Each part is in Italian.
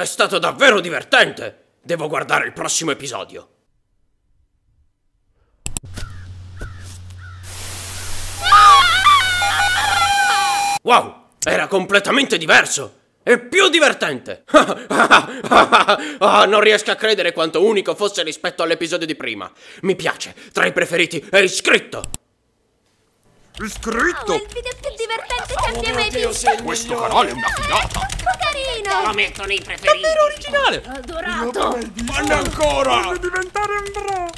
È stato davvero divertente! Devo guardare il prossimo episodio! Wow! Era completamente diverso! E più divertente! oh, non riesco a credere quanto unico fosse rispetto all'episodio di prima. Mi piace, tra i preferiti è iscritto! Iscritto? Oh, ah, è il video più divertente che abbiamo oh mai visto! Questo canale è una figata! originale! Lo metto nei preferiti! Davvero originale! Adorato! Eh, Fanno ancora! Voglio diventare un bro!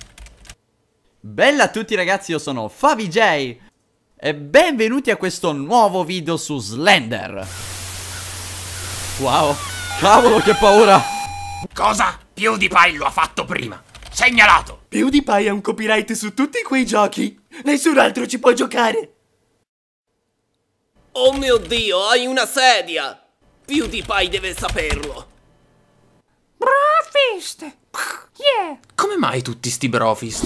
Bella a tutti ragazzi, io sono FaviJ e benvenuti a questo nuovo video su Slender. Wow, cavolo che paura! Cosa? PewDiePie lo ha fatto prima! Segnalato! PewDiePie ha un copyright su tutti quei giochi! Nessun altro ci può giocare! Oh mio Dio, hai una sedia! PewDiePie deve saperlo! Brofist! Yeah! Come mai tutti sti brofist?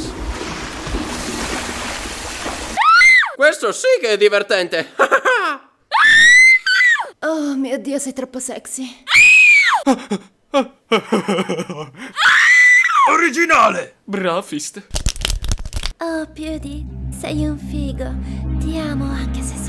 Questo sì che è divertente! oh mio Dio, sei troppo sexy! Originale! Brofist! Oh, Pewdie, sei un figo. Ti amo anche se sei...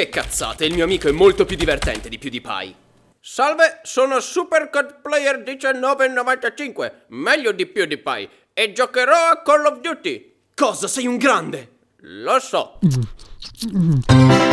Che cazzate, il mio amico è molto più divertente di PewDiePie. Salve, sono supercodplayer 1995, meglio di PewDiePie, e giocherò a Call of Duty. Cosa, sei un grande? Lo so. Mm.